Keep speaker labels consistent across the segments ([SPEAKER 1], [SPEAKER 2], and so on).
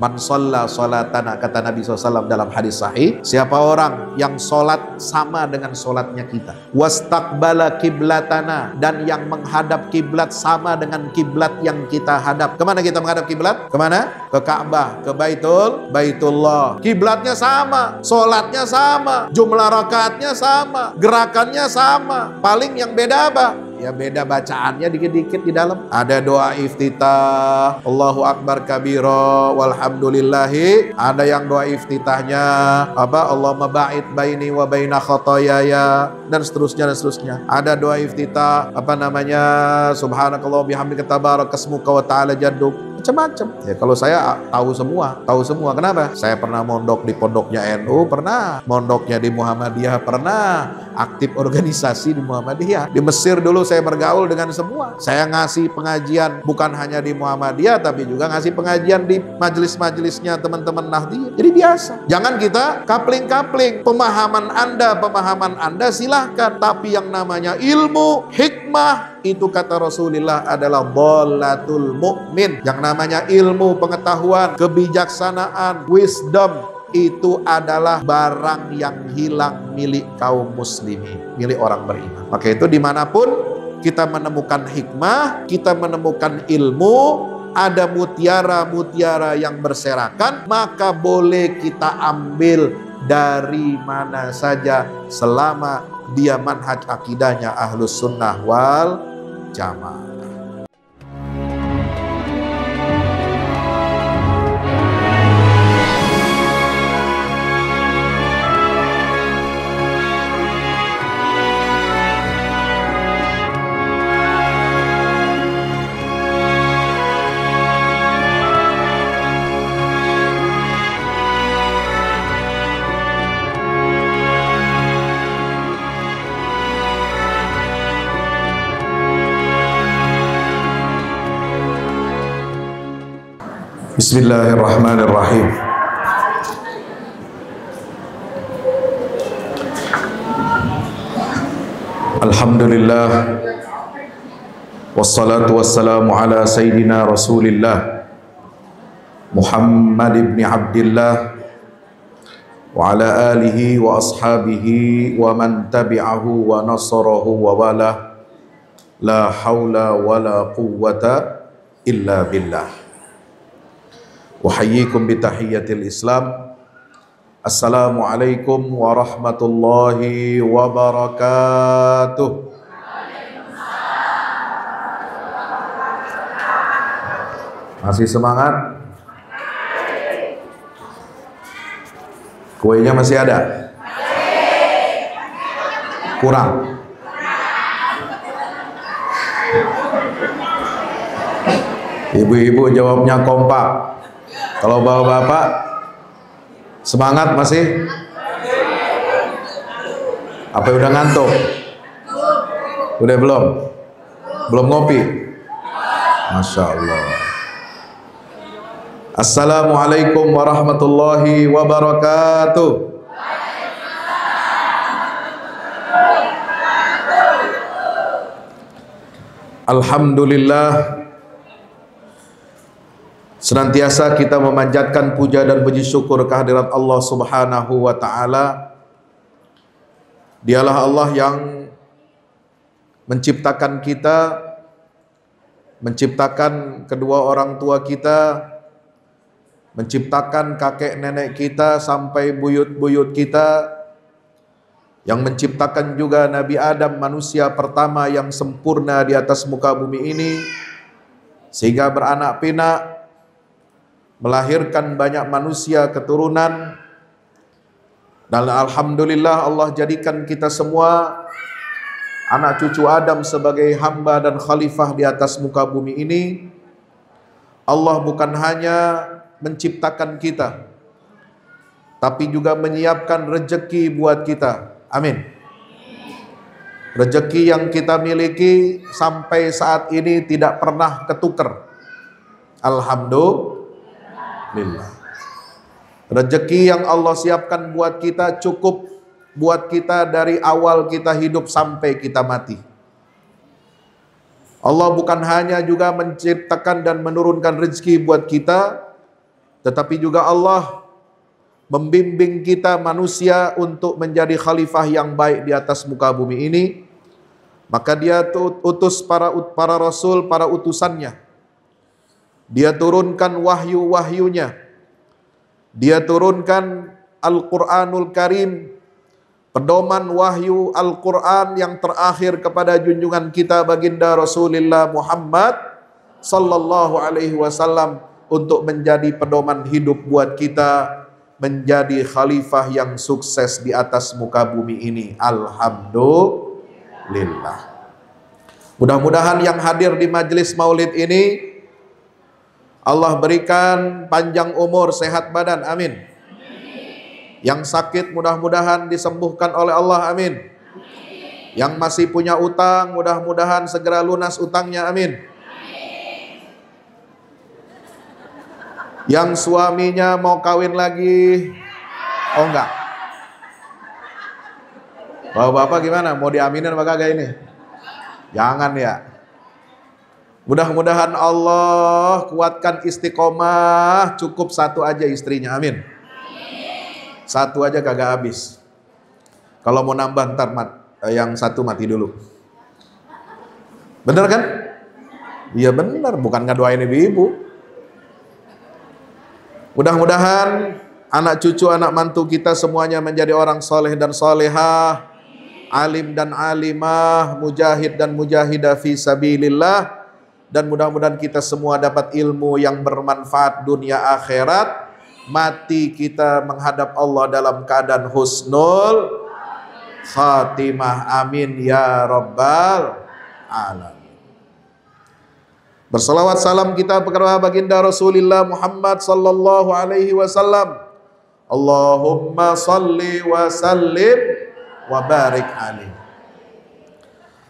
[SPEAKER 1] Man sholla sholatana kata Nabi SAW dalam hadis sahih. Siapa orang yang sholat sama dengan sholatnya kita. Wastakbala kiblatana dan yang menghadap kiblat sama dengan kiblat yang kita hadap. Kemana kita menghadap kiblat? Kemana? Ke Ka'bah, ke Baitul, Baitullah. Kiblatnya sama, sholatnya sama, jumlah rakaatnya sama, gerakannya sama. Paling yang beda apa? ya beda bacaannya dikit-dikit di dalam ada doa iftitah Allahu Akbar kabiro walhamdulillahi ada yang doa iftitahnya apa Allah mabait baini wa baina khotoyaya dan seterusnya dan seterusnya ada doa iftitah apa namanya subhanakallah bihamdika tabarakasmuka wa ta'ala Jaduk macam-macam. Ya kalau saya tahu semua, tahu semua. Kenapa? Saya pernah mondok di pondoknya NU, pernah mondoknya di Muhammadiyah, pernah aktif organisasi di Muhammadiyah. Di Mesir dulu saya bergaul dengan semua. Saya ngasih pengajian bukan hanya di Muhammadiyah tapi juga ngasih pengajian di majelis-majelisnya teman-teman nahdi Jadi biasa. Jangan kita kapling-kapling pemahaman Anda, pemahaman Anda silahkan. Tapi yang namanya ilmu, hikmah, itu kata Rasulullah adalah bolatul mukmin. Yang namanya ilmu, pengetahuan, kebijaksanaan, wisdom itu adalah barang yang hilang milik kaum muslimin, milik orang beriman. Maka itu dimanapun kita menemukan hikmah, kita menemukan ilmu, ada mutiara-mutiara yang berserakan, maka boleh kita ambil dari mana saja selama dia manhaj akidahnya ahlus sunnah wal 加码。بسم الله
[SPEAKER 2] الرحمن الرحيم الحمد لله
[SPEAKER 1] والصلاة والسلام على سيدنا رسول الله محمد بن عبد الله وعلى آله وأصحابه ومن تبعه ونصره ووالاه لا حول ولا قوة إلا بالله Uhayyikum bitahiyyatil Islam. Assalamualaikum
[SPEAKER 2] warahmatullahi wabarakatuh.
[SPEAKER 1] Masih semangat? Kuenya masih ada? Kurang. Ibu-ibu jawabnya kompak. Kalau bapak-bapak semangat masih? Apa udah ngantuk? Udah belum? Belum ngopi? Masya Allah. Assalamualaikum warahmatullahi wabarakatuh. Alhamdulillah Senantiasa kita memanjatkan puja dan puji syukur kehadirat Allah Subhanahu wa taala. Dialah Allah yang menciptakan kita, menciptakan kedua orang tua kita, menciptakan kakek nenek kita sampai buyut-buyut kita, yang menciptakan juga Nabi Adam manusia pertama yang sempurna di atas muka bumi ini, sehingga beranak pinak, melahirkan banyak manusia keturunan dan alhamdulillah Allah jadikan kita semua anak cucu Adam sebagai hamba dan khalifah di atas muka bumi ini. Allah bukan hanya menciptakan kita tapi juga menyiapkan rejeki buat kita. Amin. Rejeki yang kita miliki sampai saat ini tidak pernah ketuker. Alhamdulillah
[SPEAKER 2] lillah. Rezeki
[SPEAKER 1] yang Allah siapkan buat kita cukup buat kita dari awal kita hidup sampai kita mati. Allah bukan hanya juga menciptakan dan menurunkan rezeki buat kita, tetapi juga Allah membimbing kita manusia untuk menjadi khalifah yang baik di atas muka bumi ini. Maka dia utus para para rasul, para utusannya dia turunkan wahyu-wahyunya. Dia turunkan Al-Quranul Karim, pedoman wahyu Al-Quran yang terakhir kepada junjungan kita baginda Rasulullah Muhammad Sallallahu Alaihi Wasallam untuk menjadi pedoman hidup buat kita menjadi khalifah yang sukses di atas muka bumi ini. Alhamdulillah. Mudah-mudahan yang hadir di majelis maulid ini Allah berikan panjang umur, sehat badan. Amin. Yang sakit mudah-mudahan disembuhkan oleh Allah. Amin. Yang masih punya utang mudah-mudahan segera lunas utangnya. Amin. Yang suaminya mau kawin lagi. Oh enggak. Bapak-bapak gimana? Mau diaminin apa kagak ini? Jangan ya. Mudah-mudahan Allah kuatkan istiqomah cukup satu aja istrinya. Amin. Satu aja kagak habis. Kalau mau nambah ntar mat, eh, yang satu mati dulu. Bener kan? Iya bener, bukan ngaduain ibu-ibu. Mudah-mudahan anak cucu, anak mantu kita semuanya menjadi orang soleh dan solehah, alim dan alimah, mujahid dan mujahidah fi sabilillah, dan mudah-mudahan kita semua dapat ilmu yang bermanfaat dunia akhirat mati kita menghadap Allah dalam keadaan husnul khatimah amin ya rabbal alamin Bersalawat salam kita kepada baginda Rasulullah Muhammad sallallahu
[SPEAKER 2] alaihi wasallam. Allahumma salli wa sallim wa barik alaihi.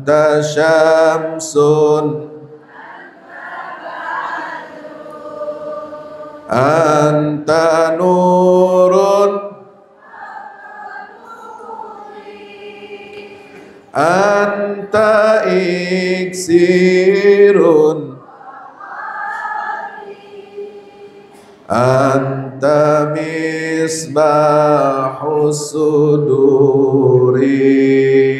[SPEAKER 2] anta syamsun anta nurun anta iksirun anta misbahus suduri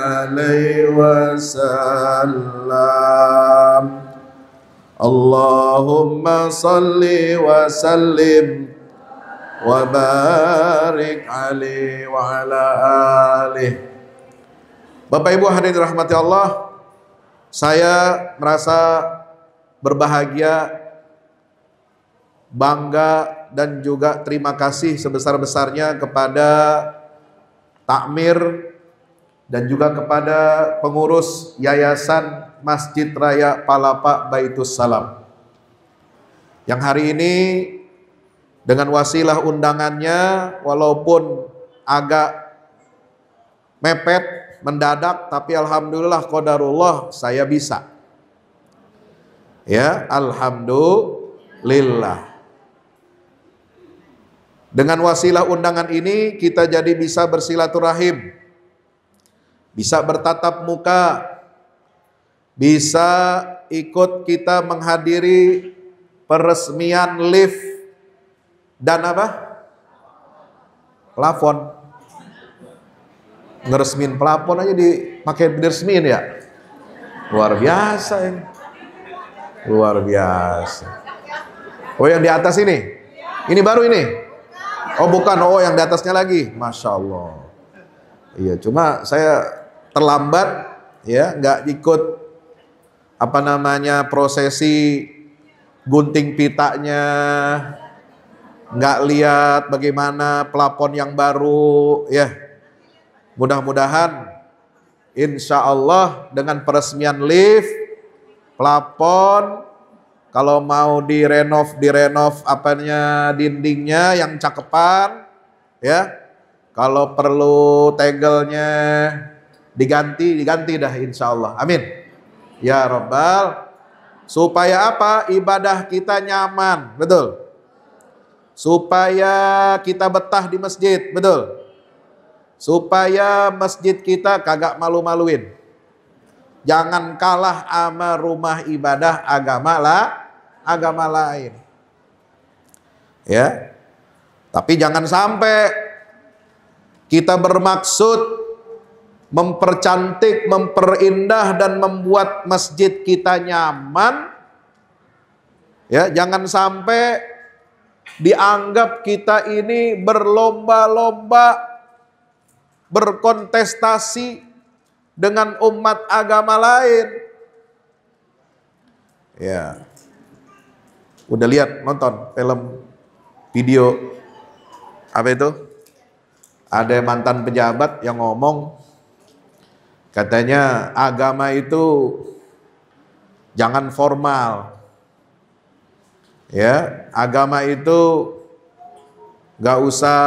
[SPEAKER 2] عليه وسلم اللهم صل وسلم وبارك عليه وعلى آله Bapak Ibu hadirin rahmati Allah,
[SPEAKER 1] saya merasa berbahagia, bangga dan juga terima kasih sebesar-besarnya kepada Takmir dan juga kepada pengurus Yayasan Masjid Raya Palapa Baitus Salam. Yang hari ini dengan wasilah undangannya walaupun agak mepet, mendadak tapi alhamdulillah qadarullah saya bisa. Ya, alhamdulillah. Dengan wasilah undangan ini kita jadi bisa bersilaturahim bisa bertatap muka, bisa ikut kita menghadiri peresmian lift dan apa? Plafon. Ngeresmin plafon aja dipakai diresmin ya. Luar biasa ini. Luar biasa. Oh yang di atas ini? Ini baru ini? Oh bukan, oh yang di atasnya lagi. Masya Allah. Iya, cuma saya terlambat ya nggak ikut apa namanya prosesi gunting pitanya nggak lihat bagaimana pelapon yang baru ya mudah-mudahan insya Allah dengan peresmian lift pelapon kalau mau direnov direnov apanya dindingnya yang cakepan ya kalau perlu tegelnya diganti diganti dah insya Allah amin ya robbal supaya apa ibadah kita nyaman betul supaya kita betah di masjid betul supaya masjid kita kagak malu-maluin jangan kalah ama rumah ibadah agama lah agama lain ya tapi jangan sampai kita bermaksud mempercantik, memperindah dan membuat masjid kita nyaman. Ya, jangan sampai dianggap kita ini berlomba-lomba berkontestasi dengan umat agama lain. Ya. Udah lihat nonton film video apa itu? Ada mantan pejabat yang ngomong Katanya agama itu jangan formal. Ya, agama itu gak usah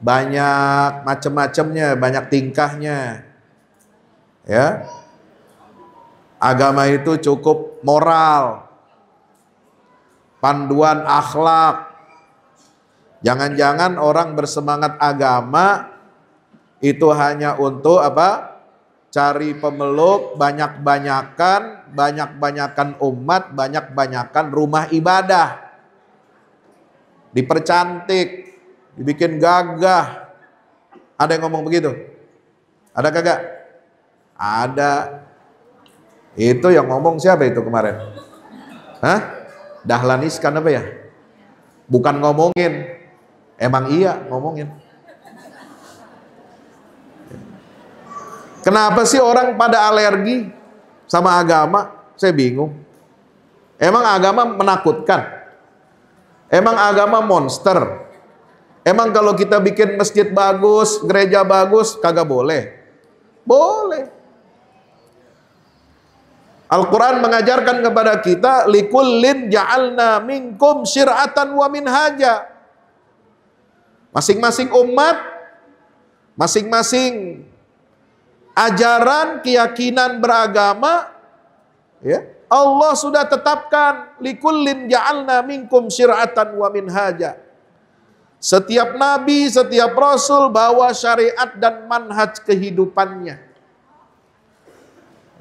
[SPEAKER 1] banyak macem-macemnya, banyak tingkahnya. Ya, agama itu cukup moral, panduan akhlak. Jangan-jangan orang bersemangat agama itu hanya untuk apa? Cari pemeluk, banyak-banyakan, banyak-banyakan umat, banyak-banyakan rumah ibadah. Dipercantik, dibikin gagah. Ada yang ngomong begitu? Ada kagak? Ada. Itu yang ngomong siapa itu kemarin? Hah? Dahlan Iskan apa ya? Bukan ngomongin. Emang iya ngomongin. Kenapa sih orang pada alergi sama agama? Saya bingung. Emang agama menakutkan? Emang agama monster? Emang kalau kita bikin masjid bagus, gereja bagus, kagak boleh? Boleh. Al-Quran mengajarkan kepada kita likullin ja'alna minkum syir'atan wa minhaja masing-masing umat masing-masing ajaran, keyakinan beragama ya. Allah sudah tetapkan likullin ja'alna minkum syir'atan wa minhaja. Setiap nabi, setiap rasul bawa syariat dan manhaj kehidupannya.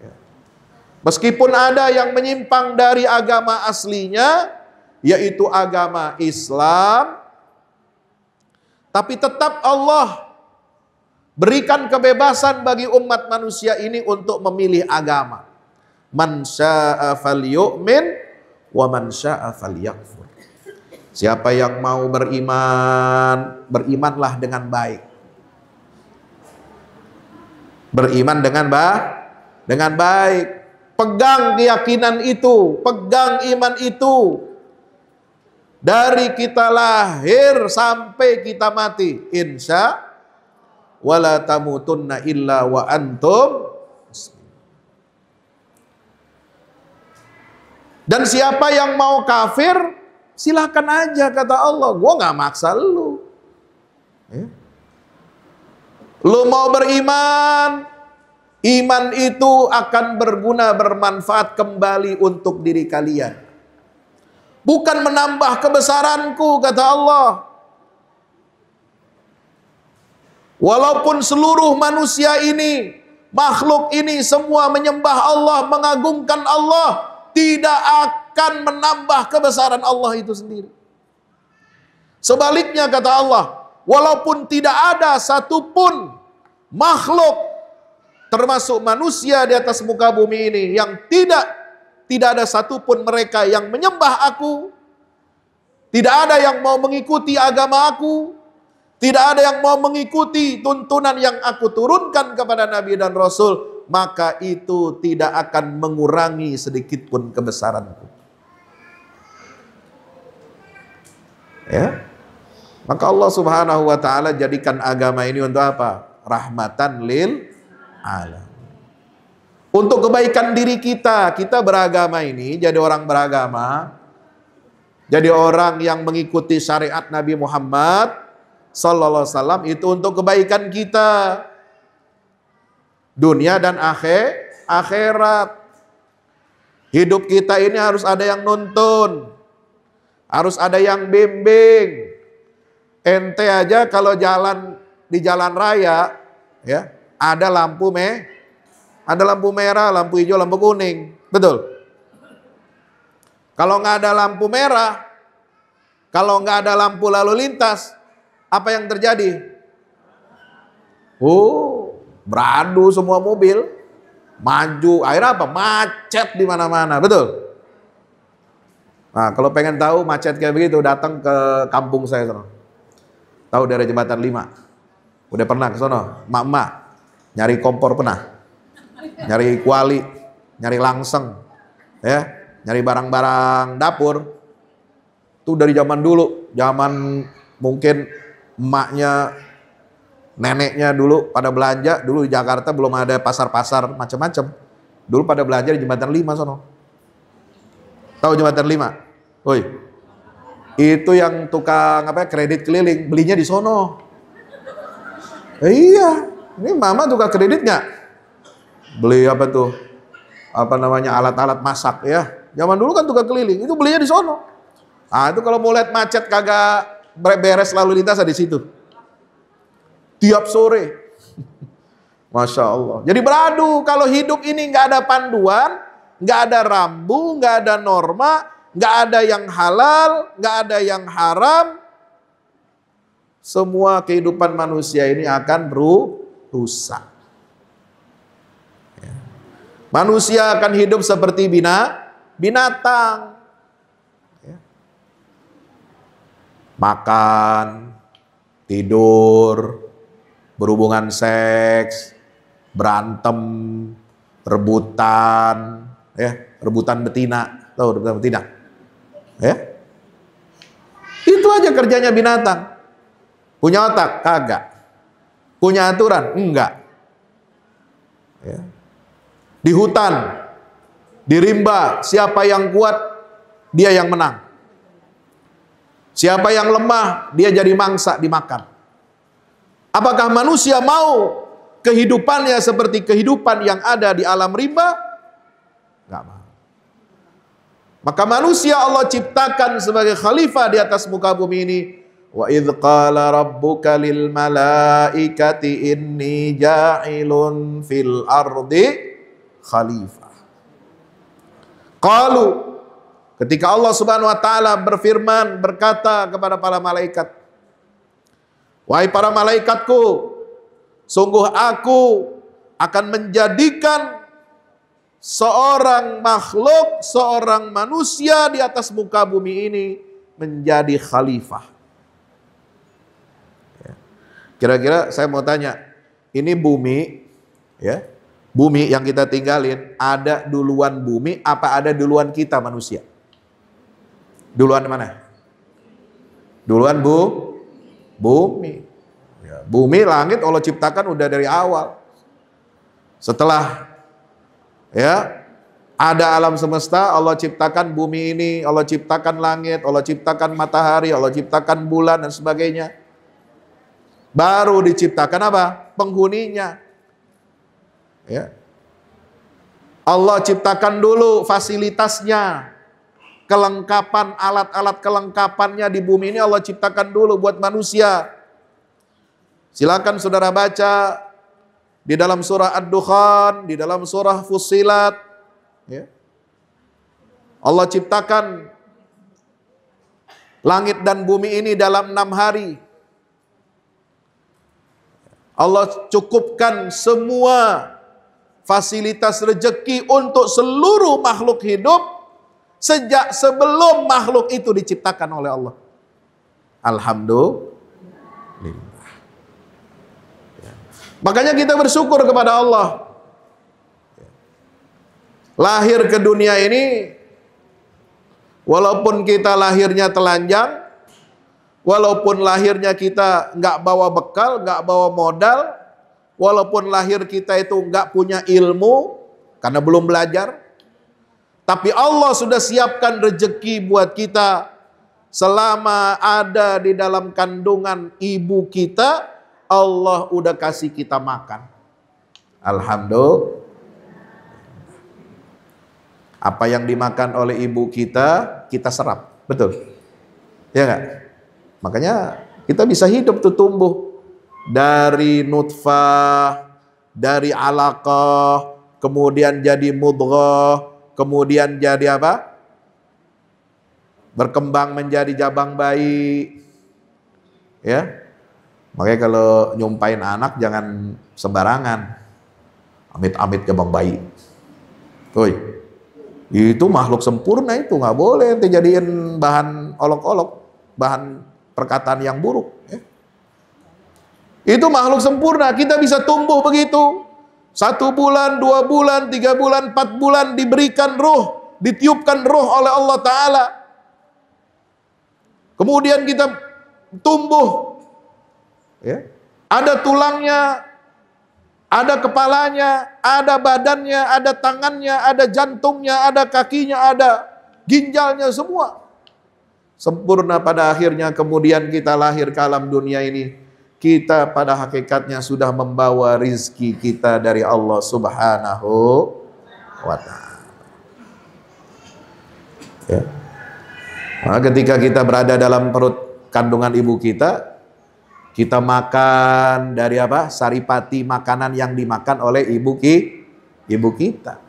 [SPEAKER 1] Ya. Meskipun ada yang menyimpang dari agama aslinya, yaitu agama Islam, tapi tetap Allah Berikan kebebasan bagi umat manusia ini untuk memilih agama. Man syaa'a yu'min wa man syaa'a yakfur. Siapa yang mau beriman, berimanlah dengan baik. Beriman dengan ba dengan baik. Pegang keyakinan itu, pegang iman itu. Dari kita lahir sampai kita mati, insya wala tamutunna illa wa antum Dan siapa yang mau kafir, silahkan aja kata Allah. Gue nggak maksa lu. Ya. Lu mau beriman, iman itu akan berguna bermanfaat kembali untuk diri kalian. Bukan menambah kebesaranku kata Allah. Walaupun seluruh manusia ini, makhluk ini semua menyembah Allah, mengagungkan Allah, tidak akan menambah kebesaran Allah itu sendiri. Sebaliknya kata Allah, walaupun tidak ada satupun makhluk termasuk manusia di atas muka bumi ini yang tidak tidak ada satupun mereka yang menyembah aku, tidak ada yang mau mengikuti agama aku, tidak ada yang mau mengikuti tuntunan yang aku turunkan kepada Nabi dan Rasul, maka itu tidak akan mengurangi sedikitpun kebesaranku. Ya. Maka Allah Subhanahu wa taala jadikan agama ini untuk apa? Rahmatan lil alam. Untuk kebaikan diri kita, kita beragama ini jadi orang beragama, jadi orang yang mengikuti syariat Nabi Muhammad Sallallahu Alaihi Wasallam itu untuk kebaikan kita dunia dan akhir akhirat. Hidup kita ini harus ada yang nuntun, harus ada yang bimbing. Ente aja kalau jalan di jalan raya, ya ada lampu me, ada lampu merah, lampu hijau, lampu kuning, betul. Kalau nggak ada lampu merah, kalau nggak ada lampu lalu lintas, apa yang terjadi? Oh, beradu semua mobil. Maju, akhirnya apa? Macet di mana-mana, betul? Nah, kalau pengen tahu macet kayak begitu, datang ke kampung saya sana. Tahu dari jembatan 5. Udah pernah ke sana? mak-mak nyari kompor pernah. Nyari kuali, nyari langseng. Ya, nyari barang-barang dapur. Itu dari zaman dulu, zaman mungkin emaknya neneknya dulu pada belanja dulu di Jakarta belum ada pasar-pasar macam-macam dulu pada belanja di jembatan Lima sono tahu jembatan Lima? woi itu yang tukang apa kredit keliling belinya di sono iya ini mama tukang kredit nggak beli apa tuh apa namanya alat-alat masak ya zaman dulu kan tukang keliling itu belinya di sono ah itu kalau mau lihat macet kagak beres lalu lintas ada di situ. Tiap sore.
[SPEAKER 2] Masya Allah. Jadi
[SPEAKER 1] beradu kalau hidup ini nggak ada panduan, nggak ada rambu, nggak ada norma, nggak ada yang halal, nggak ada yang haram. Semua kehidupan manusia ini akan rusak. Ya. Manusia akan hidup seperti bina, binatang. makan, tidur, berhubungan seks, berantem, rebutan, ya, rebutan betina, tahu rebutan betina, ya. Itu aja kerjanya binatang. Punya otak? Kagak. Punya aturan? Enggak. Ya. Di hutan, di rimba, siapa yang kuat, dia yang menang. Siapa yang lemah, dia jadi mangsa dimakan. Apakah manusia mau kehidupannya seperti kehidupan yang ada di alam rimba? Gak mau. Maka manusia Allah ciptakan sebagai khalifah di atas muka bumi ini. Wa idh qala rabbuka lil malaikati inni ja'ilun fil ardi khalifah. Qalu Ketika Allah Subhanahu wa taala berfirman berkata kepada para malaikat, "Wahai para malaikatku, sungguh aku akan menjadikan seorang makhluk, seorang manusia di atas muka bumi ini menjadi khalifah." Ya. Kira-kira saya mau tanya, ini bumi ya, bumi yang kita tinggalin ada duluan bumi apa ada duluan kita manusia? Duluan mana? Duluan bu, bumi. Ya, bumi, langit Allah ciptakan udah dari awal. Setelah ya ada alam semesta, Allah ciptakan bumi ini, Allah ciptakan langit, Allah ciptakan matahari, Allah ciptakan bulan dan sebagainya. Baru diciptakan apa? Penghuninya. Ya. Allah ciptakan dulu fasilitasnya kelengkapan alat-alat kelengkapannya di bumi ini Allah ciptakan dulu buat manusia. Silakan saudara baca di dalam surah Ad-Dukhan, di dalam surah Fusilat. Ya. Allah ciptakan langit dan bumi ini dalam enam hari. Allah cukupkan semua fasilitas rejeki untuk seluruh makhluk hidup Sejak sebelum makhluk itu diciptakan oleh Allah. Alhamdulillah. Ya. Makanya kita bersyukur kepada Allah. Ya. Lahir ke dunia ini, walaupun kita lahirnya telanjang, walaupun lahirnya kita nggak bawa bekal, nggak bawa modal, walaupun lahir kita itu nggak punya ilmu, karena belum belajar, tapi Allah sudah siapkan rejeki buat kita selama ada di dalam kandungan ibu kita, Allah udah kasih kita makan. Alhamdulillah. Apa yang dimakan oleh ibu kita, kita serap. Betul. Ya enggak? Makanya kita bisa hidup tuh tumbuh dari nutfah, dari alaqah, kemudian jadi mudghah, kemudian jadi apa? Berkembang menjadi jabang bayi. Ya. Makanya kalau nyumpain anak jangan sembarangan. Amit-amit jabang bayi. Woi. Itu makhluk sempurna itu nggak boleh nanti jadiin bahan olok-olok, bahan perkataan yang buruk. Ya. Itu makhluk sempurna, kita bisa tumbuh begitu. Satu bulan, dua bulan, tiga bulan, empat bulan diberikan ruh, ditiupkan ruh oleh Allah Ta'ala. Kemudian kita tumbuh. Ya. Ada tulangnya, ada kepalanya, ada badannya, ada tangannya, ada jantungnya, ada kakinya, ada ginjalnya semua. Sempurna pada akhirnya kemudian kita lahir ke alam dunia ini kita pada hakikatnya sudah membawa rizki kita dari Allah Subhanahu wa taala.
[SPEAKER 2] Ya. Nah, ketika kita berada dalam
[SPEAKER 1] perut kandungan ibu kita, kita makan dari apa? Saripati makanan yang dimakan oleh ibu ki, ibu kita.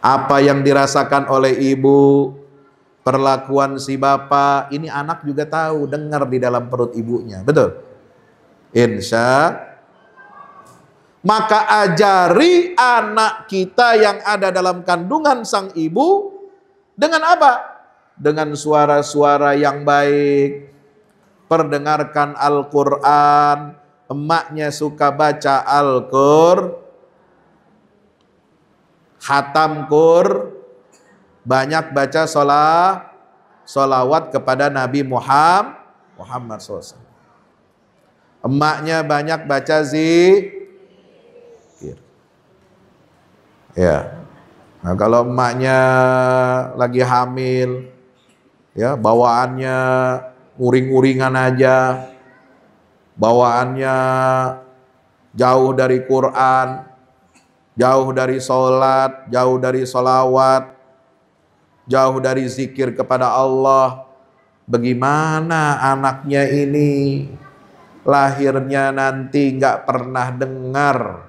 [SPEAKER 1] Apa yang dirasakan oleh ibu perlakuan si bapak, ini anak juga tahu, dengar di dalam perut ibunya. Betul? Insya maka ajari anak kita yang ada dalam kandungan sang ibu dengan apa? Dengan suara-suara yang baik. Perdengarkan Al-Quran. Emaknya suka baca Al-Qur. Hatam Qur banyak baca sholat, sholawat kepada Nabi Muhammad, Muhammad SAW. Emaknya banyak baca zikir.
[SPEAKER 2] Ya. Nah, kalau
[SPEAKER 1] emaknya lagi hamil, ya bawaannya uring-uringan aja, bawaannya jauh dari Quran, jauh dari sholat, jauh dari sholawat, jauh dari zikir kepada Allah. Bagaimana anaknya ini lahirnya nanti nggak pernah dengar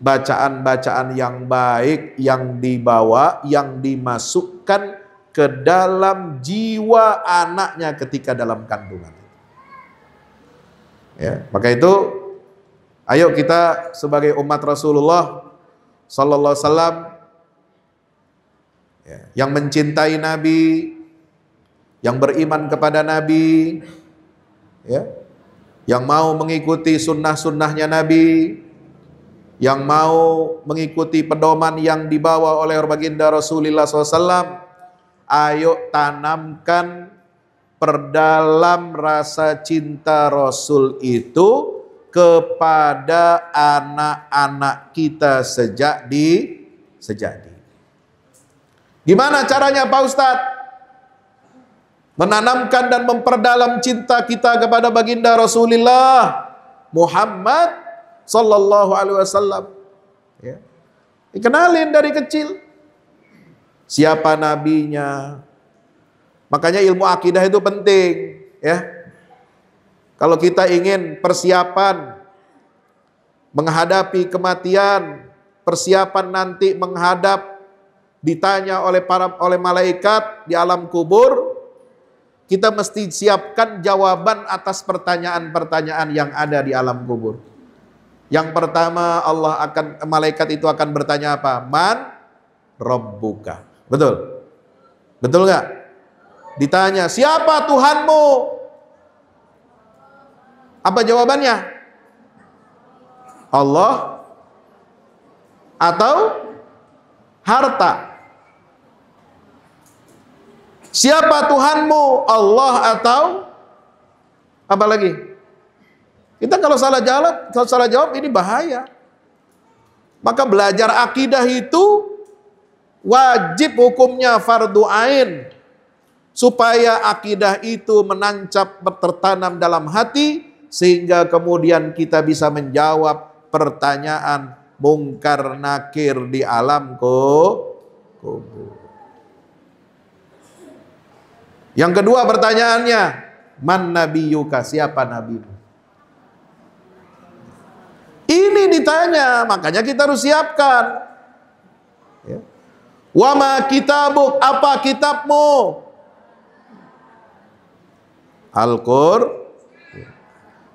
[SPEAKER 1] bacaan-bacaan yang baik yang dibawa, yang dimasukkan ke dalam jiwa anaknya ketika dalam kandungan. Ya, maka itu ayo kita sebagai umat Rasulullah sallallahu alaihi wasallam Ya. yang mencintai Nabi, yang beriman kepada Nabi,
[SPEAKER 2] ya, yang
[SPEAKER 1] mau mengikuti sunnah-sunnahnya Nabi, yang mau mengikuti pedoman yang dibawa oleh baginda Rasulullah SAW, ayo tanamkan perdalam rasa cinta Rasul itu kepada anak-anak kita sejak di sejak di Gimana caranya Pak Ustadz? Menanamkan dan memperdalam cinta kita kepada baginda Rasulullah Muhammad Sallallahu Alaihi Wasallam. Ya. Dikenalin dari kecil siapa nabinya. Makanya ilmu akidah itu penting, ya. Kalau kita ingin persiapan menghadapi kematian, persiapan nanti menghadap ditanya oleh para oleh malaikat di alam kubur, kita mesti siapkan jawaban atas pertanyaan-pertanyaan yang ada di alam kubur. Yang pertama Allah akan malaikat itu akan bertanya apa? Man robbuka. Betul? Betul nggak? Ditanya, siapa Tuhanmu? Apa jawabannya? Allah atau harta? Siapa Tuhanmu? Allah atau apa lagi? Kita kalau salah jawab, kalau salah jawab ini bahaya. Maka belajar akidah itu wajib hukumnya fardu ain supaya akidah itu menancap tertanam dalam hati sehingga kemudian kita bisa menjawab pertanyaan mungkar nakir di alam kubur. Yang kedua pertanyaannya, man Nabi Yuka Siapa nabi? Ini ditanya, makanya kita harus siapkan. Wama ya. Wama kitabuk, apa kitabmu? Al-Qur. Ya.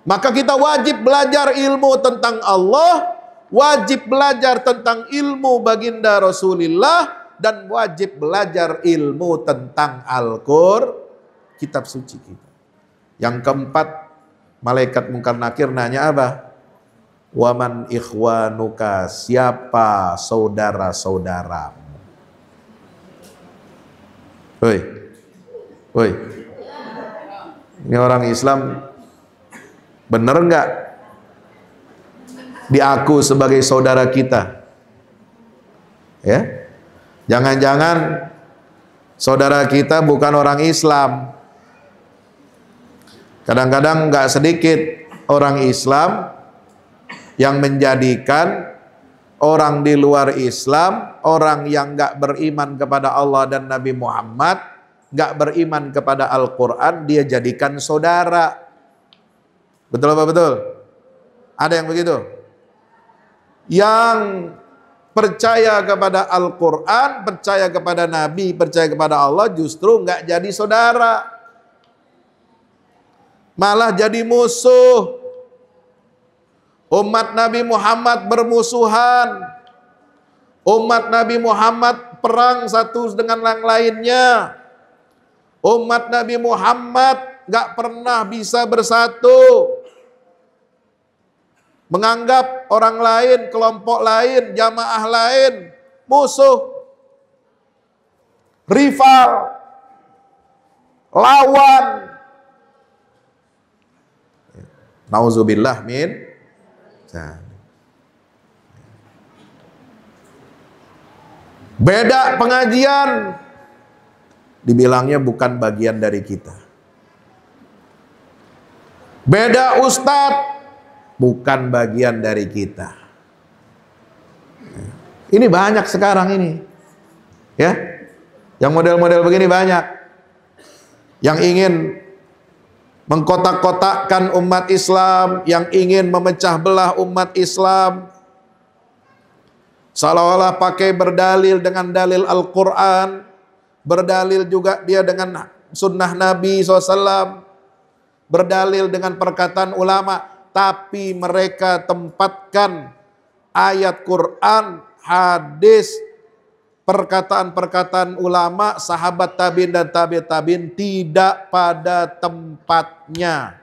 [SPEAKER 1] Maka kita wajib belajar ilmu tentang Allah, wajib belajar tentang ilmu baginda Rasulullah, dan wajib belajar ilmu tentang Al-Qur, kitab suci kita. Yang keempat, malaikat mungkar nakir nanya apa? Waman ikhwanuka, siapa saudara-saudaramu? Woi, woi, ini orang Islam bener nggak diaku sebagai saudara kita? Ya, Jangan-jangan saudara kita bukan orang Islam. Kadang-kadang nggak sedikit orang Islam yang menjadikan orang di luar Islam, orang yang nggak beriman kepada Allah dan Nabi Muhammad, nggak beriman kepada Al-Quran, dia jadikan saudara. Betul apa betul? Ada yang begitu? Yang percaya kepada Al-Quran, percaya kepada Nabi, percaya kepada Allah justru nggak jadi saudara. Malah jadi musuh. Umat Nabi Muhammad bermusuhan. Umat Nabi Muhammad perang satu dengan yang lainnya. Umat Nabi Muhammad nggak pernah bisa bersatu menganggap orang lain, kelompok lain, jamaah lain, musuh, rival, lawan. Nauzubillah min. Beda pengajian dibilangnya bukan bagian dari kita. Beda ustadz bukan bagian dari kita. Ini banyak sekarang ini. Ya. Yang model-model begini banyak. Yang ingin mengkotak-kotakkan umat Islam, yang ingin memecah belah umat Islam, seolah-olah pakai berdalil dengan dalil Al-Quran, berdalil juga dia dengan sunnah Nabi SAW, berdalil dengan perkataan ulama tapi mereka tempatkan ayat Quran, hadis, perkataan-perkataan ulama, sahabat tabin dan tabi tabin tidak pada tempatnya.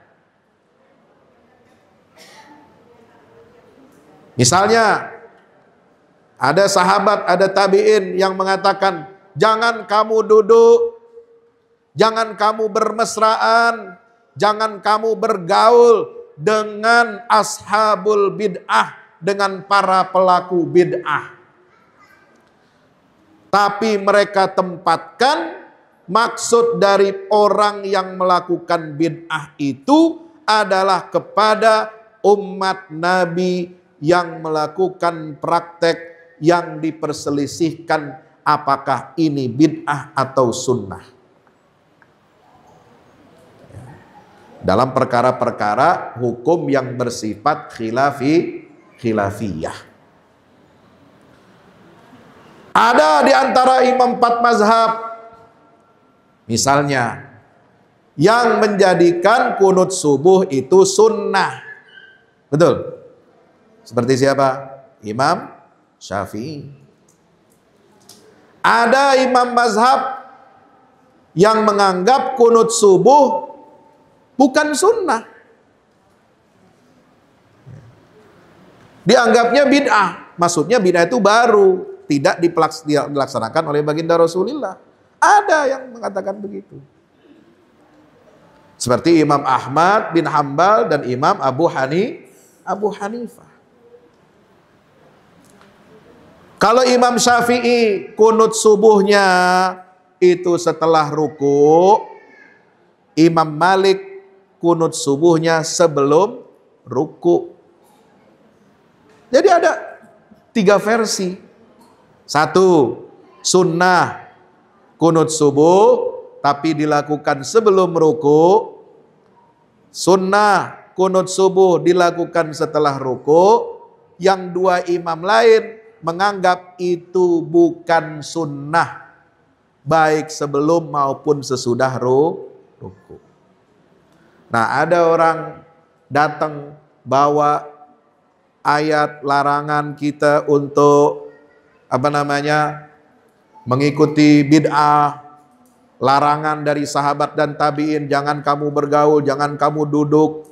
[SPEAKER 1] Misalnya ada sahabat, ada tabiin yang mengatakan, "Jangan kamu duduk, jangan kamu bermesraan, jangan kamu bergaul, dengan ashabul bid'ah, dengan para pelaku bid'ah. Tapi mereka tempatkan maksud dari orang yang melakukan bid'ah itu adalah kepada umat Nabi yang melakukan praktek yang diperselisihkan apakah ini bid'ah atau sunnah. dalam perkara-perkara hukum yang bersifat khilafi khilafiyah. Ada di antara imam empat mazhab misalnya yang menjadikan kunut subuh itu sunnah. Betul? Seperti siapa? Imam Syafi'i. Ada imam mazhab yang menganggap kunut subuh bukan sunnah. Dianggapnya bid'ah. Maksudnya bid'ah itu baru. Tidak dilaksanakan oleh baginda Rasulullah. Ada yang mengatakan begitu. Seperti Imam Ahmad bin Hambal dan Imam Abu Hani, Abu Hanifah. Kalau Imam Syafi'i kunut subuhnya itu setelah ruku, Imam Malik kunut subuhnya sebelum ruku. Jadi ada tiga versi. Satu, sunnah kunut subuh tapi dilakukan sebelum ruku. Sunnah kunut subuh dilakukan setelah ruku. Yang dua imam lain menganggap itu bukan sunnah baik sebelum maupun sesudah
[SPEAKER 2] ruku.
[SPEAKER 1] Nah, ada orang datang bawa ayat larangan kita untuk apa namanya? mengikuti bid'ah, larangan dari sahabat dan tabiin, jangan kamu bergaul, jangan kamu duduk,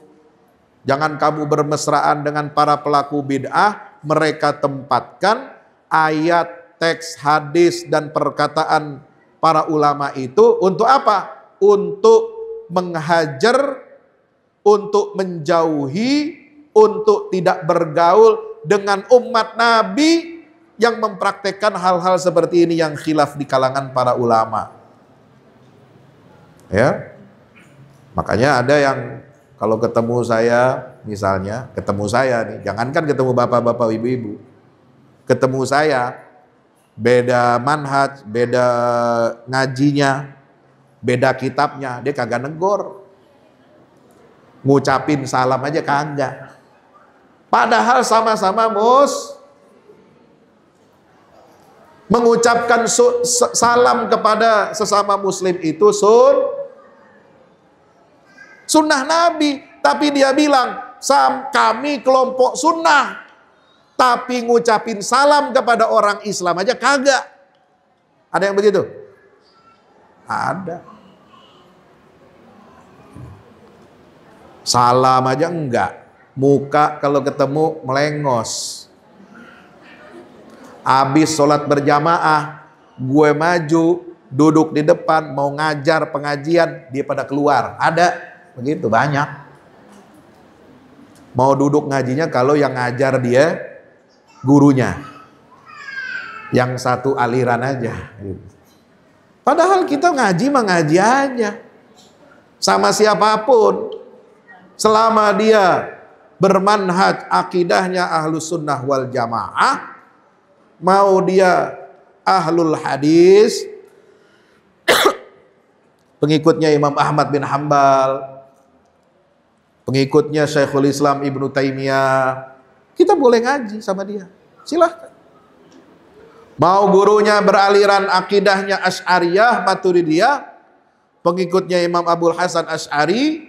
[SPEAKER 1] jangan kamu bermesraan dengan para pelaku bid'ah, mereka tempatkan ayat, teks, hadis, dan perkataan para ulama itu untuk apa? Untuk menghajar untuk menjauhi, untuk tidak bergaul dengan umat Nabi yang mempraktekkan hal-hal seperti ini yang khilaf di kalangan para ulama. Ya. Makanya ada yang kalau ketemu saya misalnya, ketemu saya nih, jangankan ketemu bapak-bapak ibu-ibu. Ketemu saya beda manhaj, beda ngajinya, beda kitabnya, dia kagak negor ngucapin salam aja kagak. Padahal sama-sama mus mengucapkan su, salam kepada sesama muslim itu sun sunnah nabi tapi dia bilang sam kami kelompok sunnah tapi ngucapin salam kepada orang Islam aja kagak ada yang begitu ada Salam aja enggak. Muka kalau ketemu melengos. Habis sholat berjamaah, gue maju, duduk di depan, mau ngajar pengajian, dia pada keluar. Ada, begitu banyak. Mau duduk ngajinya kalau yang ngajar dia gurunya. Yang satu aliran aja. Padahal kita ngaji mengaji aja. Sama siapapun, Selama dia bermanhaj akidahnya ahlu sunnah wal jamaah, mau dia ahlul hadis, pengikutnya Imam Ahmad bin Hambal, pengikutnya Syekhul Islam Ibnu Taimiyah, kita boleh ngaji sama dia. Silahkan. Mau gurunya beraliran akidahnya Asy'ariyah, Maturidiyah, pengikutnya Imam Abdul Hasan ashari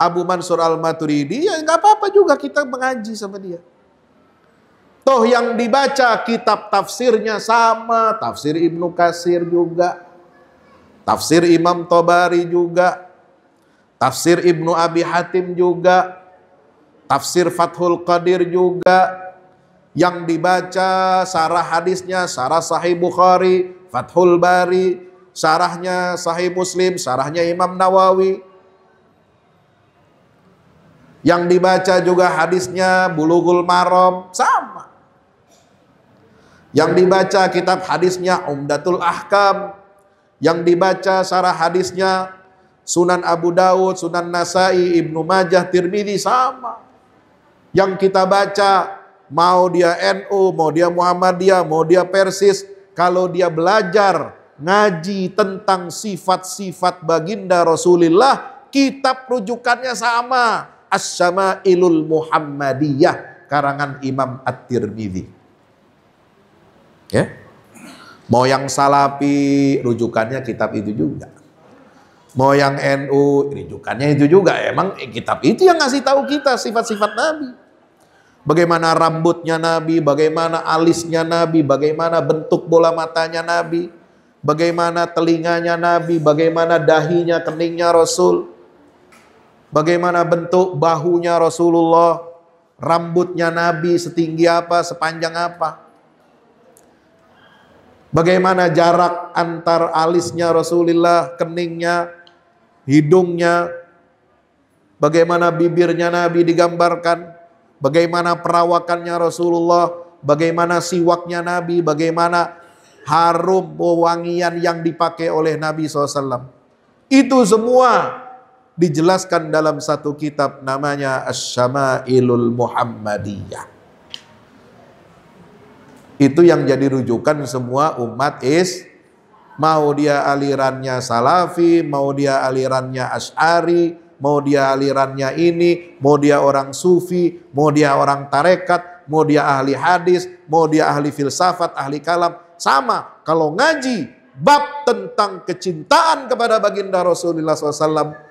[SPEAKER 1] Abu Mansur Al-Maturidi, ya nggak apa-apa juga kita mengaji sama dia. Toh yang dibaca kitab tafsirnya sama, tafsir Ibnu Kasir juga, tafsir Imam Tobari juga, tafsir Ibnu Abi Hatim juga, tafsir Fathul Qadir juga, yang dibaca sarah hadisnya, sarah Sahih Bukhari, Fathul Bari, sarahnya Sahih Muslim, sarahnya Imam Nawawi, yang dibaca juga hadisnya Bulughul Maram sama. Yang dibaca kitab hadisnya Umdatul Ahkam, yang dibaca sarah hadisnya Sunan Abu Daud, Sunan Nasai, Ibnu Majah, Tirmidzi sama. Yang kita baca mau dia NU, mau dia Muhammadiyah, mau dia Persis, kalau dia belajar ngaji tentang sifat-sifat baginda Rasulullah, kitab rujukannya sama. As-Sama'ilul Muhammadiyah karangan Imam At-Tirmidzi. Ya. Mau yang Salafi rujukannya kitab itu juga. Mau yang NU rujukannya itu juga. Emang kitab itu yang ngasih tahu kita sifat-sifat Nabi. Bagaimana rambutnya Nabi, bagaimana alisnya Nabi, bagaimana bentuk bola matanya Nabi, bagaimana telinganya Nabi, bagaimana dahinya, keningnya Rasul Bagaimana bentuk bahunya Rasulullah, rambutnya Nabi setinggi apa, sepanjang apa. Bagaimana jarak antar alisnya Rasulullah, keningnya, hidungnya, bagaimana bibirnya Nabi digambarkan, bagaimana perawakannya Rasulullah, bagaimana siwaknya Nabi, bagaimana harum wangian yang dipakai oleh Nabi SAW. Itu semua dijelaskan dalam satu kitab namanya Asy-Syama'ilul Muhammadiyah. Itu yang jadi rujukan semua umat is mau dia alirannya salafi, mau dia alirannya asy'ari, mau dia alirannya ini, mau dia orang sufi, mau dia orang tarekat, mau dia ahli hadis, mau dia ahli filsafat, ahli kalam, sama. Kalau ngaji bab tentang kecintaan kepada baginda Rasulullah SAW,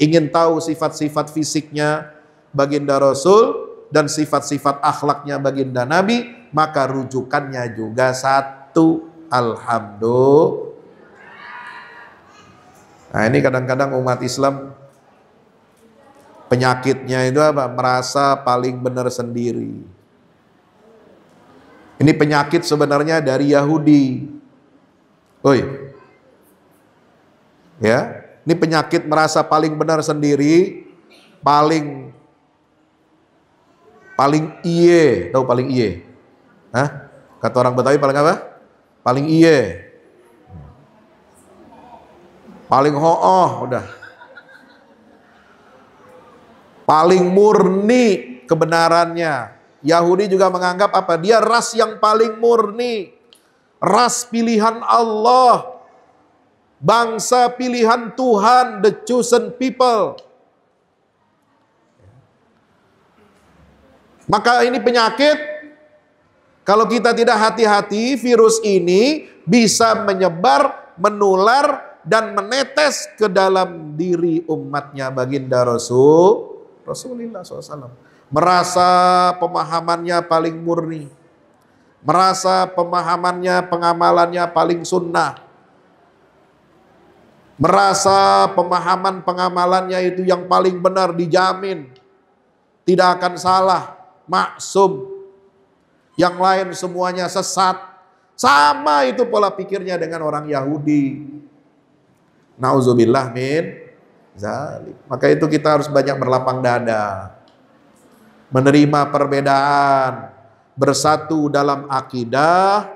[SPEAKER 1] ingin tahu sifat-sifat fisiknya baginda Rasul dan sifat-sifat akhlaknya baginda Nabi, maka rujukannya juga satu. Alhamdulillah. Nah ini kadang-kadang umat Islam penyakitnya itu apa? Merasa paling benar sendiri. Ini penyakit sebenarnya dari Yahudi. Oi. Ya, ini penyakit merasa paling benar sendiri, paling paling iye, tahu paling iye? Hah? Kata orang Betawi paling apa? Paling iye. Paling hooh, udah. Paling murni kebenarannya. Yahudi juga menganggap apa? Dia ras yang paling murni. Ras pilihan Allah bangsa pilihan Tuhan, the chosen people. Maka ini penyakit kalau kita tidak hati-hati virus ini bisa menyebar, menular dan menetes ke dalam diri umatnya baginda Rasul Rasulullah SAW merasa pemahamannya paling murni merasa pemahamannya pengamalannya paling sunnah merasa pemahaman pengamalannya itu yang paling benar dijamin tidak akan salah maksum yang lain semuanya sesat sama itu pola pikirnya dengan orang Yahudi nauzubillah min zalik maka itu kita harus banyak berlapang dada menerima perbedaan bersatu dalam akidah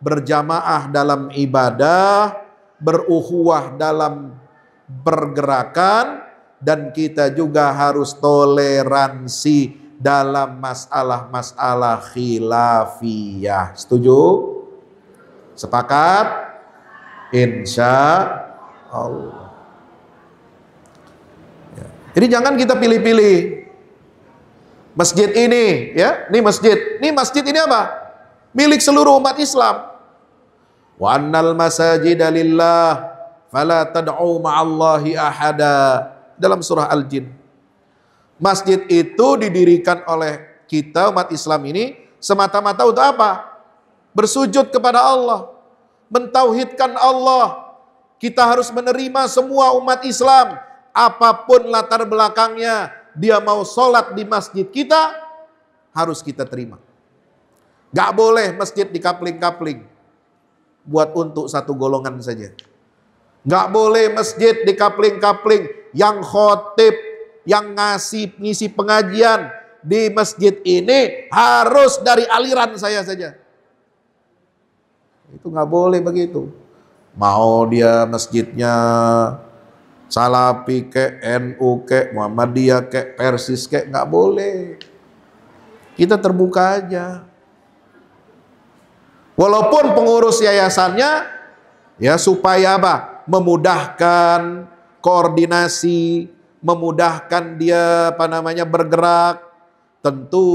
[SPEAKER 1] berjamaah dalam ibadah beruhuah dalam pergerakan dan kita juga harus toleransi dalam masalah-masalah khilafiyah. Setuju? Sepakat? Insya Allah. Ya. Jadi jangan kita pilih-pilih masjid ini, ya, ini masjid, ini masjid ini apa? Milik seluruh umat Islam. Wa annal masajida lillah fala tad'u ma'allahi ahada. Dalam surah Al-Jin. Masjid itu didirikan oleh kita umat Islam ini semata-mata untuk apa? Bersujud kepada Allah, mentauhidkan Allah. Kita harus menerima semua umat Islam apapun latar belakangnya, dia mau sholat di masjid kita, harus kita terima. Gak boleh masjid di kapling kapling buat untuk satu golongan saja. Gak boleh masjid di kapling kapling yang khotib, yang ngasih ngisi pengajian di masjid ini harus dari aliran saya saja. Itu gak boleh begitu. Mau dia masjidnya Salafi ke, NU ke, Muhammadiyah ke, Persis ke, nggak boleh. Kita terbuka aja. Walaupun pengurus yayasannya ya supaya apa? Memudahkan koordinasi, memudahkan dia apa namanya bergerak. Tentu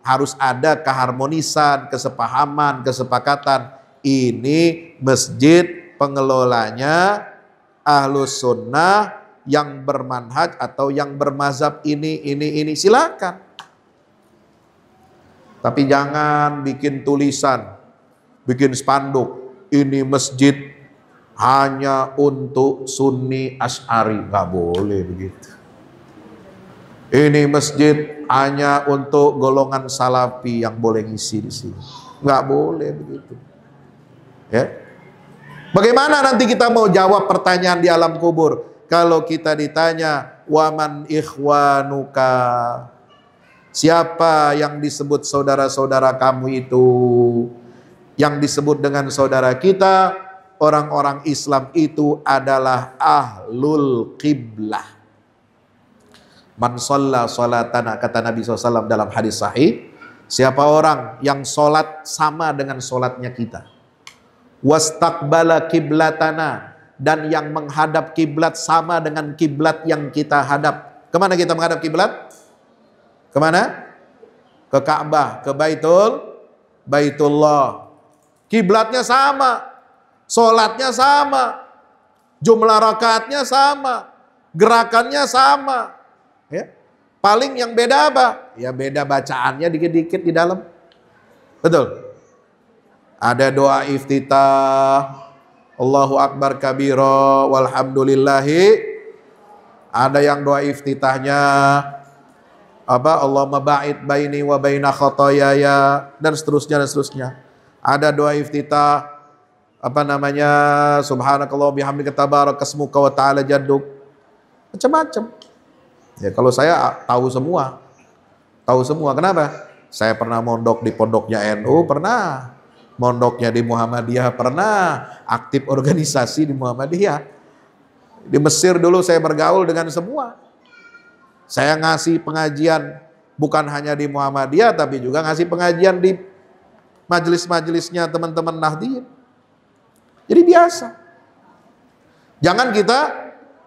[SPEAKER 1] harus ada keharmonisan, kesepahaman, kesepakatan. Ini masjid pengelolanya ahlus sunnah yang bermanhaj atau yang bermazhab ini, ini, ini. Silakan. Tapi jangan bikin tulisan bikin spanduk, ini masjid hanya untuk Sunni Ash'ari. Nggak boleh begitu. Ini masjid hanya untuk golongan salafi yang boleh ngisi di sini. Nggak boleh
[SPEAKER 2] begitu. Ya.
[SPEAKER 1] Bagaimana nanti kita mau jawab pertanyaan di alam kubur? Kalau kita ditanya, waman ikhwanuka. Siapa yang disebut saudara-saudara kamu itu? yang disebut dengan saudara kita orang-orang Islam itu adalah ahlul qiblah. Man sholla sholatana kata Nabi SAW dalam hadis sahih. Siapa orang yang sholat sama dengan sholatnya kita. Wastakbala kiblatana dan yang menghadap kiblat sama dengan kiblat yang kita hadap. Kemana kita menghadap kiblat? Kemana? Ke Ka'bah, ke Baitul, Baitullah. Kiblatnya sama, sholatnya sama, jumlah rakaatnya sama, gerakannya sama. Ya. Paling yang beda apa? Ya beda bacaannya dikit-dikit di dalam. Betul. Ada doa iftitah, Allahu Akbar kabiro, walhamdulillahi. Ada yang doa iftitahnya, apa Allah mabait baini wa baina khotoyaya dan seterusnya dan seterusnya. Ada doa iftitah apa namanya subhanakallah bihamdika tabarak kasmuka wa ta'ala jadduk macam-macam ya kalau saya ah, tahu semua tahu semua kenapa saya pernah mondok di pondoknya NU pernah mondoknya di Muhammadiyah pernah aktif organisasi di Muhammadiyah di Mesir dulu saya bergaul dengan semua saya ngasih pengajian bukan hanya di Muhammadiyah tapi juga ngasih pengajian di majelis-majelisnya teman-teman Nahdien. Jadi biasa. Jangan kita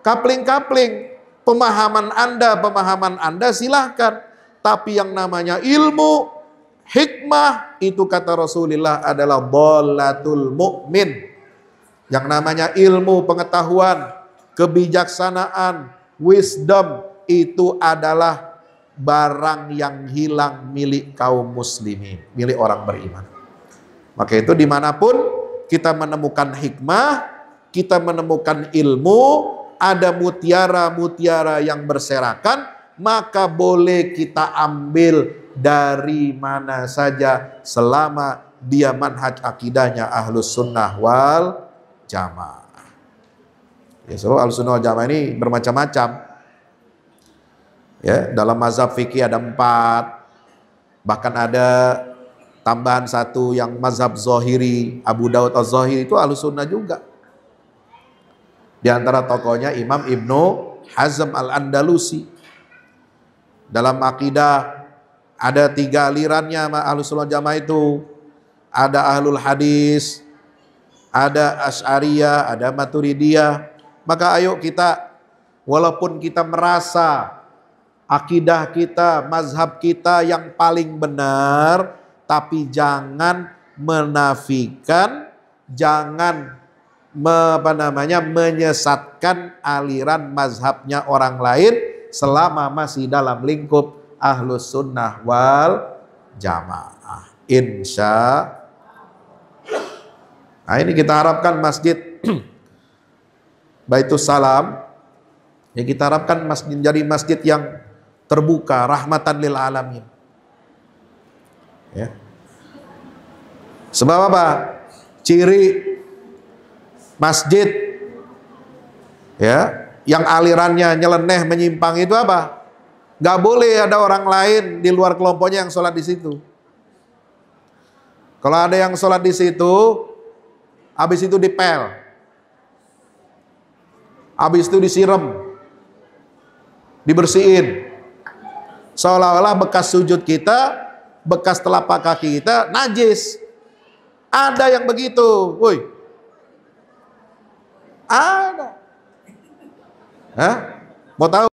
[SPEAKER 1] kapling-kapling. Pemahaman Anda, pemahaman Anda silahkan. Tapi yang namanya ilmu, hikmah, itu kata Rasulullah adalah bolatul mu'min. Yang namanya ilmu, pengetahuan, kebijaksanaan, wisdom, itu adalah barang yang hilang milik kaum muslimin, milik orang beriman. Maka itu dimanapun kita menemukan hikmah, kita menemukan ilmu, ada mutiara-mutiara yang berserakan, maka boleh kita ambil dari mana saja selama dia manhaj akidahnya ahlus sunnah wal jamaah. Ya, so ahlus sunnah wal jamaah ini bermacam-macam. Ya, dalam mazhab fikih ada empat, bahkan ada Tambahan satu yang mazhab Zohiri, Abu Daud Az-Zohiri itu alus sunnah juga. Di antara tokohnya Imam Ibnu Hazm Al-Andalusi. Dalam akidah ada tiga alirannya ahlu sunnah jamaah itu. Ada ahlul hadis, ada asharia, ada maturidiyah. Maka ayo kita walaupun kita merasa akidah kita, mazhab kita yang paling benar, tapi jangan menafikan, jangan me, apa namanya menyesatkan aliran mazhabnya orang lain selama masih dalam lingkup ahlus sunnah wal jamaah. Insya Nah ini kita harapkan masjid Baitus Salam yang kita harapkan masjid jadi masjid yang terbuka rahmatan lil alamin. Ya. Sebab apa? Ciri masjid ya yang alirannya nyeleneh menyimpang itu apa? Gak boleh ada orang lain di luar kelompoknya yang sholat di situ. Kalau ada yang sholat di situ, habis itu dipel, habis itu disiram, dibersihin, seolah-olah bekas sujud kita, bekas telapak kaki kita najis. Ada yang begitu, woi.
[SPEAKER 3] Ada. Hah? Mau tahu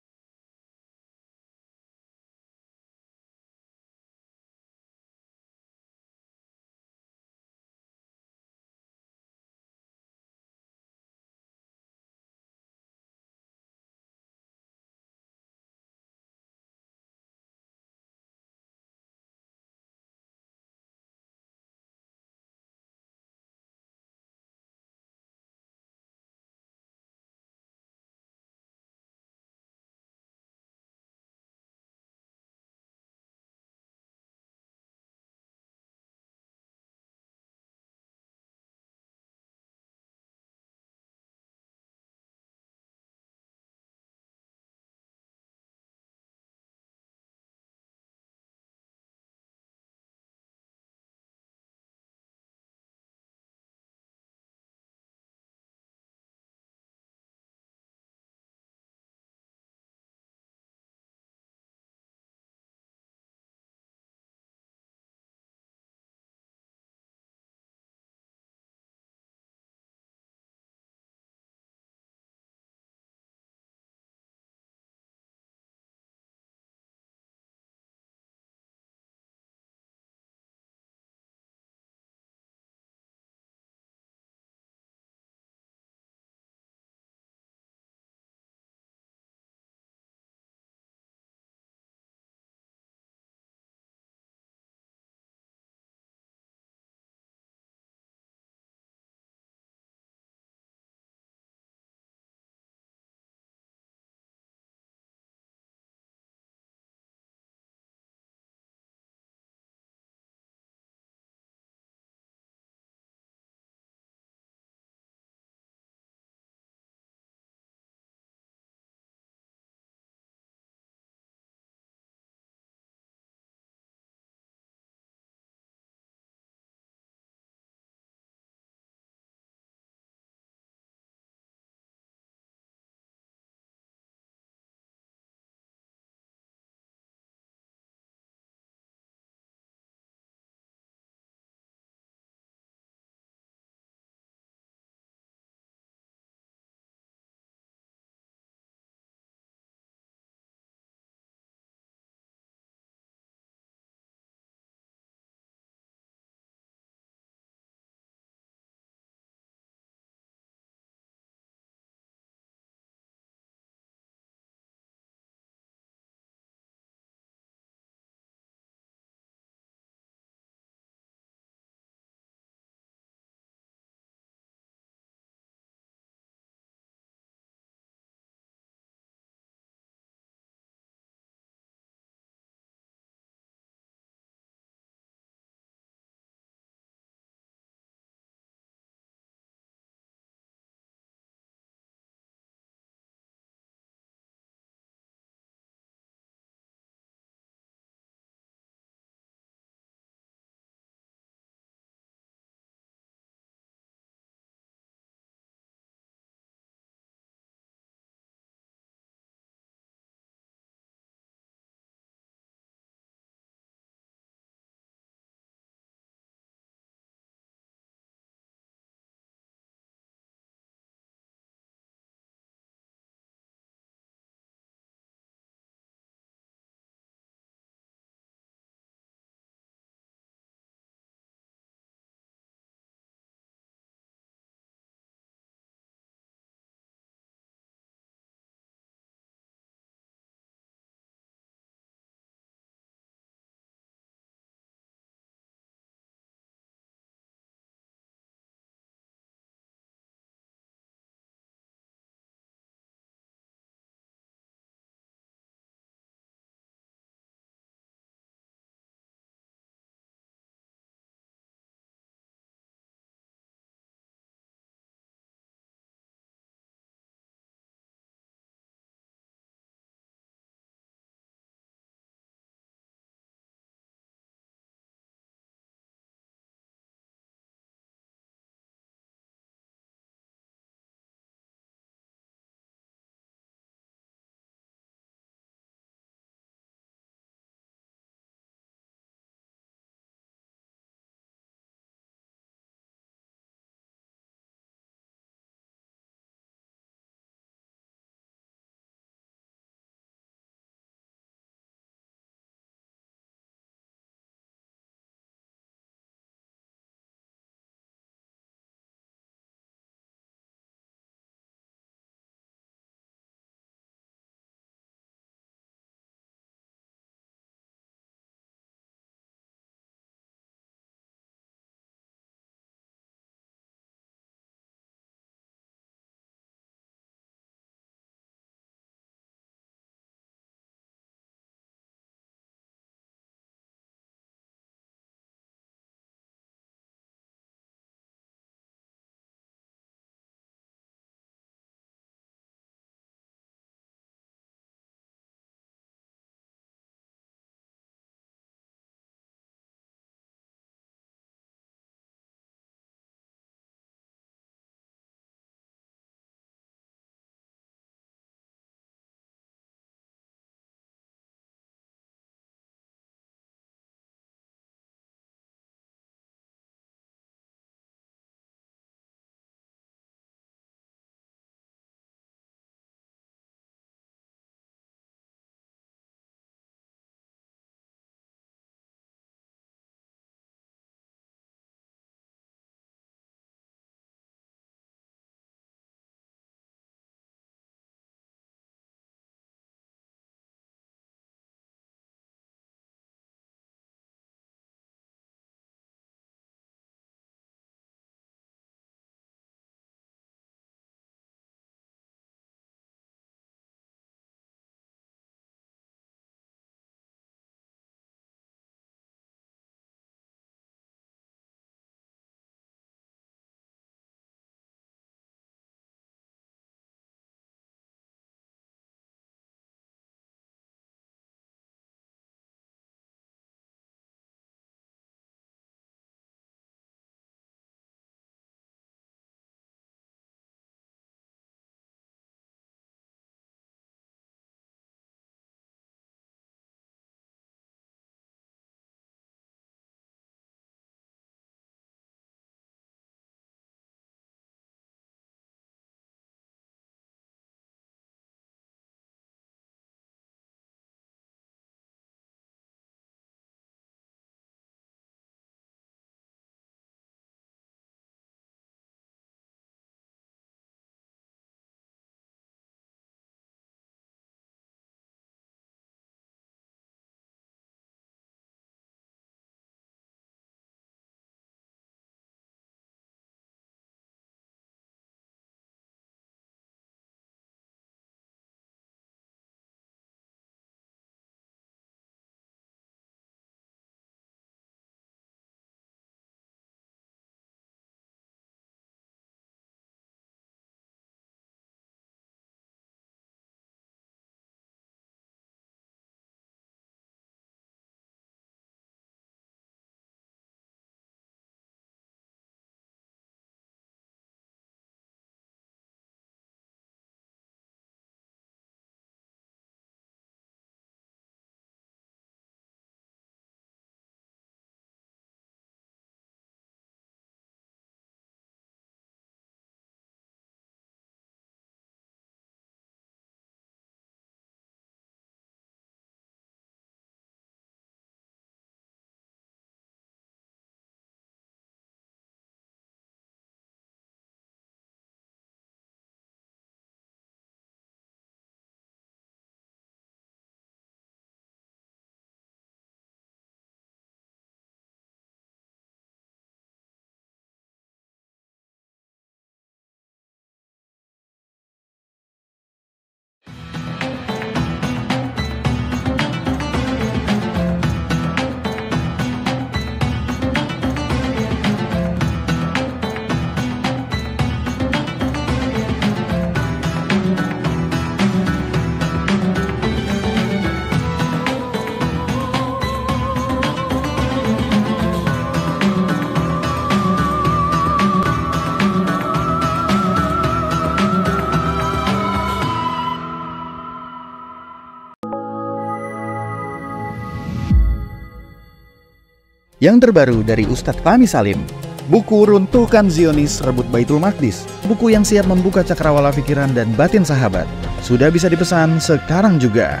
[SPEAKER 3] yang terbaru dari Ustadz Fahmi Salim. Buku Runtuhkan Zionis Rebut Baitul Maqdis, buku yang siap membuka cakrawala pikiran dan batin sahabat, sudah bisa dipesan sekarang juga.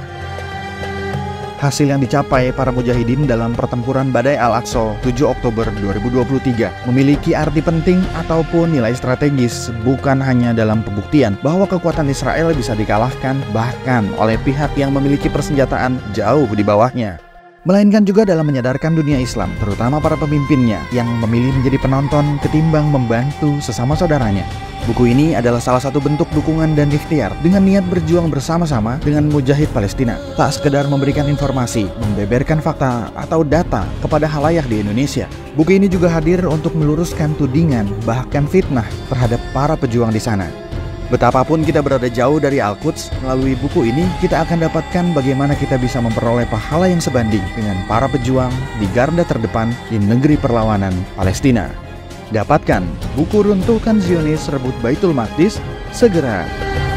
[SPEAKER 3] Hasil yang dicapai para mujahidin dalam pertempuran Badai Al-Aqsa 7 Oktober 2023 memiliki arti penting ataupun nilai strategis bukan hanya dalam pembuktian bahwa kekuatan Israel bisa dikalahkan bahkan oleh pihak yang memiliki persenjataan jauh di bawahnya melainkan juga dalam menyadarkan dunia Islam, terutama para pemimpinnya yang memilih menjadi penonton ketimbang membantu sesama saudaranya. Buku ini adalah salah satu bentuk dukungan dan ikhtiar dengan niat berjuang bersama-sama dengan mujahid Palestina. Tak sekedar memberikan informasi, membeberkan fakta atau data kepada halayak di Indonesia. Buku ini juga hadir untuk meluruskan tudingan bahkan fitnah terhadap para pejuang di sana. Betapapun kita berada jauh dari Al-Quds, melalui buku ini kita akan dapatkan bagaimana kita bisa memperoleh pahala yang sebanding dengan para pejuang di garda terdepan di negeri perlawanan Palestina. Dapatkan buku Runtuhkan Zionis Rebut Baitul Maqdis segera.